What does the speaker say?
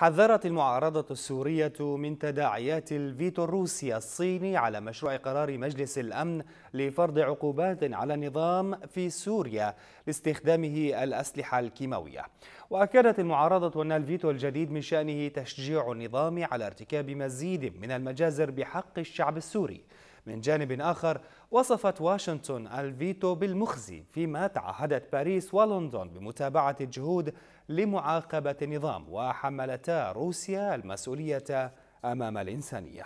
حذرت المعارضة السورية من تداعيات الفيتو الروسي الصيني على مشروع قرار مجلس الأمن لفرض عقوبات على النظام في سوريا لاستخدامه الأسلحة الكيماوية وأكدت المعارضة أن الفيتو الجديد من شأنه تشجيع النظام على ارتكاب مزيد من المجازر بحق الشعب السوري من جانب آخر وصفت واشنطن الفيتو بالمخزي فيما تعهدت باريس ولندن بمتابعة الجهود لمعاقبة النظام وحملتا روسيا المسؤولية أمام الإنسانية